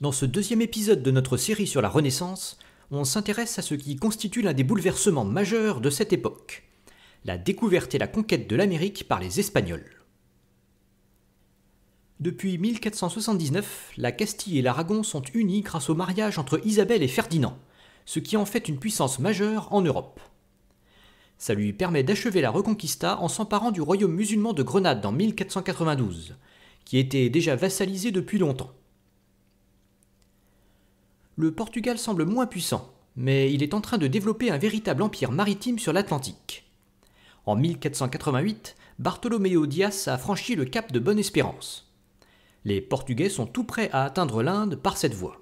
Dans ce deuxième épisode de notre série sur la Renaissance, on s'intéresse à ce qui constitue l'un des bouleversements majeurs de cette époque, la découverte et la conquête de l'Amérique par les Espagnols. Depuis 1479, la Castille et l'Aragon sont unis grâce au mariage entre Isabelle et Ferdinand, ce qui en fait une puissance majeure en Europe. Ça lui permet d'achever la Reconquista en s'emparant du royaume musulman de Grenade en 1492, qui était déjà vassalisé depuis longtemps le Portugal semble moins puissant, mais il est en train de développer un véritable empire maritime sur l'Atlantique. En 1488, Bartolomeo Dias a franchi le cap de Bonne-Espérance. Les Portugais sont tout prêts à atteindre l'Inde par cette voie.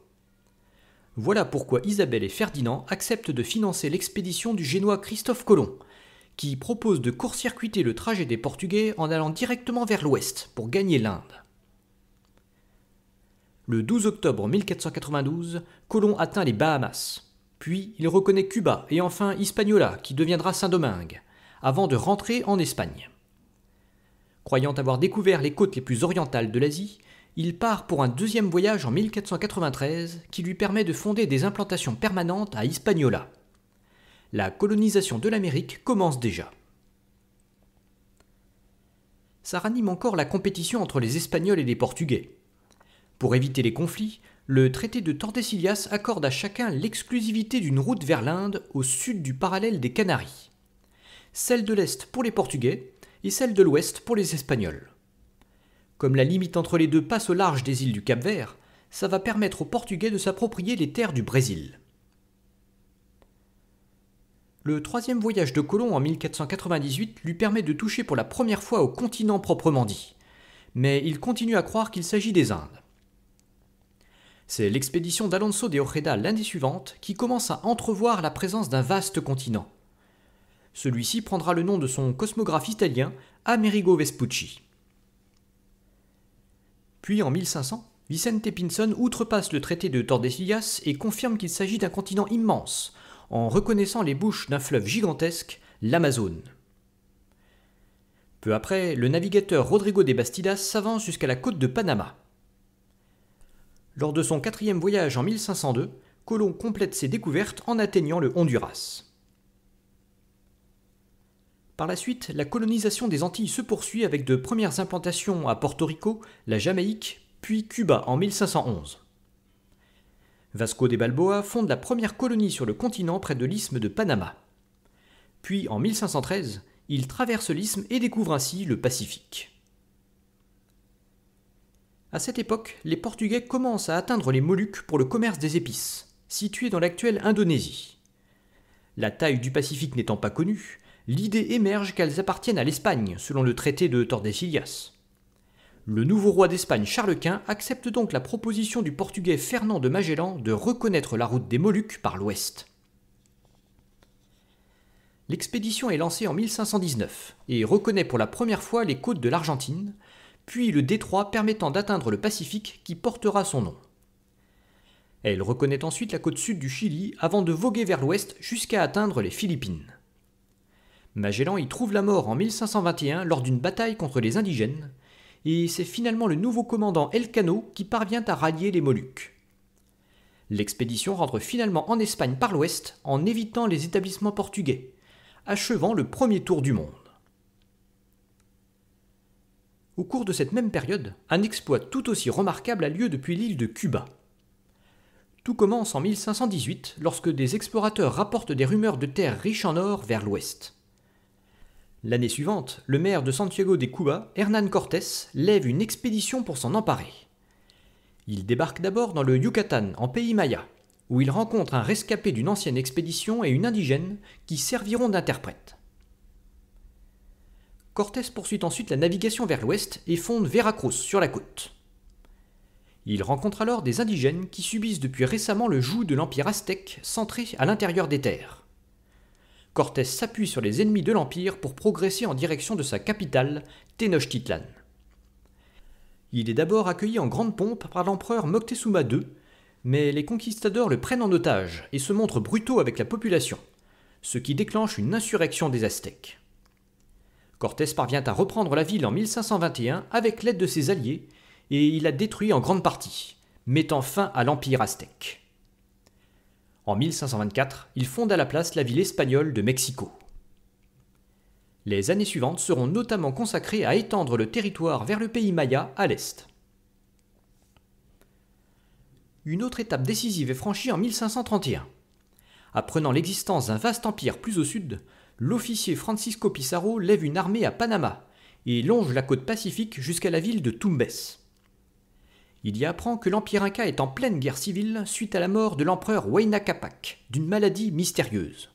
Voilà pourquoi Isabelle et Ferdinand acceptent de financer l'expédition du génois Christophe Colomb, qui propose de court-circuiter le trajet des Portugais en allant directement vers l'ouest pour gagner l'Inde. Le 12 octobre 1492, Colomb atteint les Bahamas. Puis il reconnaît Cuba et enfin Hispaniola, qui deviendra Saint-Domingue, avant de rentrer en Espagne. Croyant avoir découvert les côtes les plus orientales de l'Asie, il part pour un deuxième voyage en 1493 qui lui permet de fonder des implantations permanentes à Hispaniola. La colonisation de l'Amérique commence déjà. Ça ranime encore la compétition entre les Espagnols et les Portugais. Pour éviter les conflits, le traité de Tordesillas accorde à chacun l'exclusivité d'une route vers l'Inde au sud du parallèle des Canaries. Celle de l'Est pour les Portugais et celle de l'Ouest pour les Espagnols. Comme la limite entre les deux passe au large des îles du Cap-Vert, ça va permettre aux Portugais de s'approprier les terres du Brésil. Le troisième voyage de Colomb en 1498 lui permet de toucher pour la première fois au continent proprement dit, mais il continue à croire qu'il s'agit des Indes. C'est l'expédition d'Alonso de Ojeda l'année suivante qui commence à entrevoir la présence d'un vaste continent. Celui-ci prendra le nom de son cosmographe italien Amerigo Vespucci. Puis en 1500, Vicente Pinson outrepasse le traité de Tordesillas et confirme qu'il s'agit d'un continent immense, en reconnaissant les bouches d'un fleuve gigantesque, l'Amazone. Peu après, le navigateur Rodrigo de Bastidas s'avance jusqu'à la côte de Panama. Lors de son quatrième voyage en 1502, Colomb complète ses découvertes en atteignant le Honduras. Par la suite, la colonisation des Antilles se poursuit avec de premières implantations à Porto Rico, la Jamaïque, puis Cuba en 1511. Vasco de Balboa fonde la première colonie sur le continent près de l'isthme de Panama. Puis en 1513, il traverse l'isthme et découvre ainsi le Pacifique. À cette époque, les Portugais commencent à atteindre les Moluques pour le commerce des épices, situées dans l'actuelle Indonésie. La taille du Pacifique n'étant pas connue, l'idée émerge qu'elles appartiennent à l'Espagne, selon le traité de Tordesillas. Le nouveau roi d'Espagne Charles Quint accepte donc la proposition du portugais Fernand de Magellan de reconnaître la route des Moluques par l'ouest. L'expédition est lancée en 1519 et reconnaît pour la première fois les côtes de l'Argentine, puis le détroit permettant d'atteindre le Pacifique qui portera son nom. Elle reconnaît ensuite la côte sud du Chili avant de voguer vers l'ouest jusqu'à atteindre les Philippines. Magellan y trouve la mort en 1521 lors d'une bataille contre les indigènes, et c'est finalement le nouveau commandant Elcano qui parvient à rallier les Moluques. L'expédition rentre finalement en Espagne par l'ouest en évitant les établissements portugais, achevant le premier tour du monde. Au cours de cette même période, un exploit tout aussi remarquable a lieu depuis l'île de Cuba. Tout commence en 1518 lorsque des explorateurs rapportent des rumeurs de terres riches en or vers l'ouest. L'année suivante, le maire de Santiago de Cuba, Hernán Cortés, lève une expédition pour s'en emparer. Il débarque d'abord dans le Yucatan, en pays maya, où il rencontre un rescapé d'une ancienne expédition et une indigène qui serviront d'interprètes. Cortés poursuit ensuite la navigation vers l'ouest et fonde Veracruz sur la côte. Il rencontre alors des indigènes qui subissent depuis récemment le joug de l'Empire aztèque centré à l'intérieur des terres. Cortés s'appuie sur les ennemis de l'Empire pour progresser en direction de sa capitale, Tenochtitlan. Il est d'abord accueilli en grande pompe par l'empereur Moctezuma II, mais les conquistadors le prennent en otage et se montrent brutaux avec la population, ce qui déclenche une insurrection des Aztèques. Cortés parvient à reprendre la ville en 1521 avec l'aide de ses alliés et il la détruit en grande partie, mettant fin à l'empire aztèque. En 1524, il fonde à la place la ville espagnole de Mexico. Les années suivantes seront notamment consacrées à étendre le territoire vers le pays maya à l'est. Une autre étape décisive est franchie en 1531. Apprenant l'existence d'un vaste empire plus au sud, l'officier Francisco Pizarro lève une armée à Panama et longe la côte pacifique jusqu'à la ville de Tumbes. Il y apprend que l'Empire Inca est en pleine guerre civile suite à la mort de l'empereur Huayna Capac d'une maladie mystérieuse.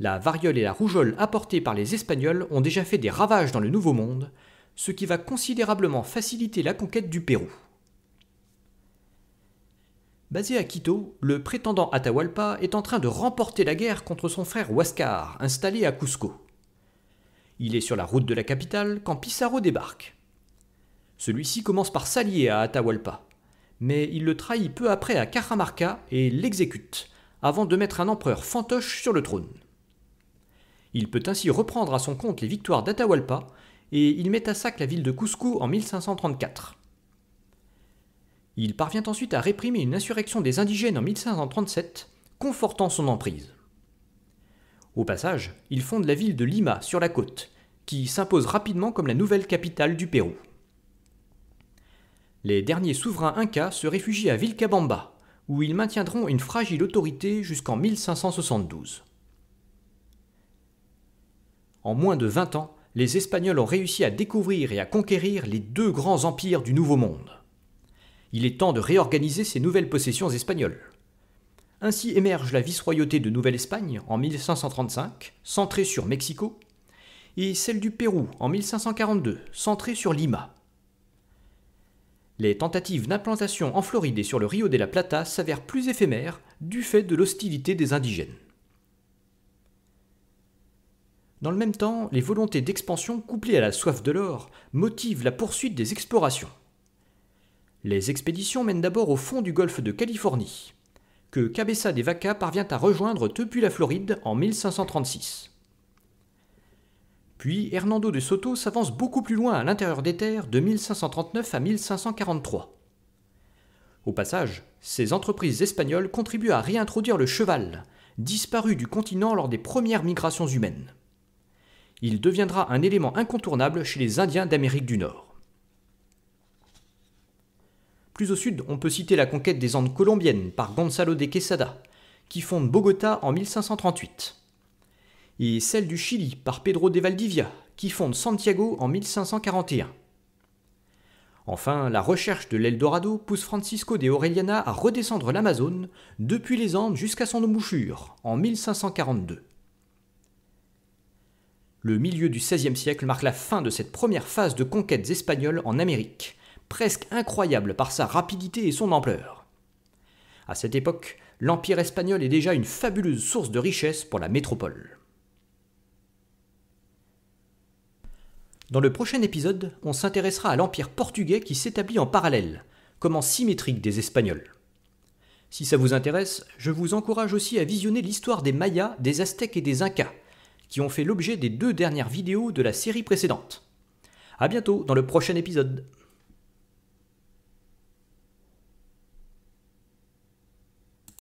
La variole et la rougeole apportées par les Espagnols ont déjà fait des ravages dans le Nouveau Monde, ce qui va considérablement faciliter la conquête du Pérou. Basé à Quito, le prétendant Atahualpa est en train de remporter la guerre contre son frère Huascar, installé à Cusco. Il est sur la route de la capitale quand Pizarro débarque. Celui-ci commence par s'allier à Atahualpa, mais il le trahit peu après à Cajamarca et l'exécute, avant de mettre un empereur fantoche sur le trône. Il peut ainsi reprendre à son compte les victoires d'Atahualpa, et il met à sac la ville de Cusco en 1534. Il parvient ensuite à réprimer une insurrection des indigènes en 1537, confortant son emprise. Au passage, il fonde la ville de Lima sur la côte, qui s'impose rapidement comme la nouvelle capitale du Pérou. Les derniers souverains incas se réfugient à Vilcabamba, où ils maintiendront une fragile autorité jusqu'en 1572. En moins de 20 ans, les Espagnols ont réussi à découvrir et à conquérir les deux grands empires du Nouveau Monde il est temps de réorganiser ces nouvelles possessions espagnoles. Ainsi émerge la vice-royauté de Nouvelle-Espagne en 1535, centrée sur Mexico, et celle du Pérou en 1542, centrée sur Lima. Les tentatives d'implantation en Floride et sur le Rio de la Plata s'avèrent plus éphémères du fait de l'hostilité des indigènes. Dans le même temps, les volontés d'expansion couplées à la soif de l'or motivent la poursuite des explorations. Les expéditions mènent d'abord au fond du golfe de Californie, que Cabeza de Vaca parvient à rejoindre depuis la Floride en 1536. Puis Hernando de Soto s'avance beaucoup plus loin à l'intérieur des terres de 1539 à 1543. Au passage, ces entreprises espagnoles contribuent à réintroduire le cheval, disparu du continent lors des premières migrations humaines. Il deviendra un élément incontournable chez les Indiens d'Amérique du Nord. Plus au sud, on peut citer la conquête des Andes colombiennes par Gonzalo de Quesada, qui fonde Bogota en 1538, et celle du Chili par Pedro de Valdivia, qui fonde Santiago en 1541. Enfin, la recherche de l'Eldorado pousse Francisco de Aureliana à redescendre l'Amazone depuis les Andes jusqu'à son embouchure en 1542. Le milieu du XVIe siècle marque la fin de cette première phase de conquêtes espagnoles en Amérique, presque incroyable par sa rapidité et son ampleur. À cette époque, l'Empire espagnol est déjà une fabuleuse source de richesse pour la métropole. Dans le prochain épisode, on s'intéressera à l'Empire portugais qui s'établit en parallèle, comme en symétrique des Espagnols. Si ça vous intéresse, je vous encourage aussi à visionner l'histoire des Mayas, des Aztèques et des Incas, qui ont fait l'objet des deux dernières vidéos de la série précédente. A bientôt dans le prochain épisode